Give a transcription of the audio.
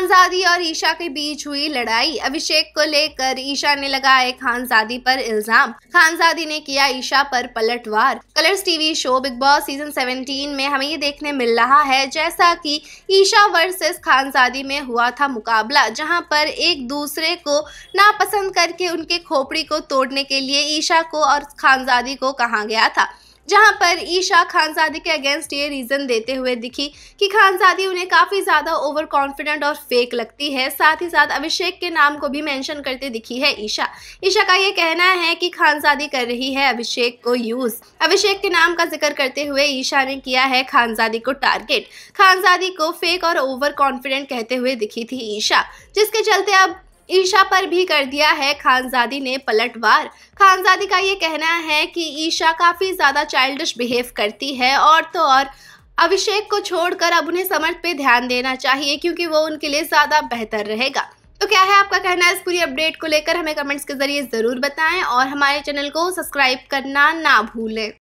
खानजादी और ईशा के बीच हुई लड़ाई अभिषेक को लेकर ईशा ने लगाए खानजादी पर इल्जाम खानजादी ने किया ईशा पर पलटवार Colors TV show Bigg Boss season 17 में हमें ये देखने मिल रहा है जैसा कि ईशा वर्सेस खानजादी में हुआ था मुकाबला जहां पर एक दूसरे को नापसंद करके उनके खोपड़ी को तोड़ने के लिए ईशा को और खानजादी को कहा गया था जहां पर ईशा खानजादी के अगेंस्ट ये रीज़न देते हुए दिखी कि खानजादी उन्हें काफ़ी ज़्यादा ओवर कॉन्फिडेंट और फेक लगती है साथ ही साथ अभिषेक के नाम को भी मेंशन करते दिखी है ईशा ईशा का ये कहना है कि खानजादी कर रही है अभिषेक को यूज़ अभिषेक के नाम का जिक्र करते हुए ईशा ने किया है खानजादी को टारगेट खानजादी को फेक और ओवर कॉन्फिडेंट कहते हुए दिखी थी ईशा जिसके चलते अब ईशा पर भी कर दिया है खानजादी ने पलटवार खानजादी का ये कहना है कि ईशा काफ़ी ज़्यादा चाइल्डिश बिहेव करती है और तो और अभिषेक को छोड़कर अब उन्हें समर्थ पे ध्यान देना चाहिए क्योंकि वो उनके लिए ज़्यादा बेहतर रहेगा तो क्या है आपका कहना है इस पूरी अपडेट को लेकर हमें कमेंट्स के ज़रिए ज़रूर बताएँ और हमारे चैनल को सब्सक्राइब करना ना भूलें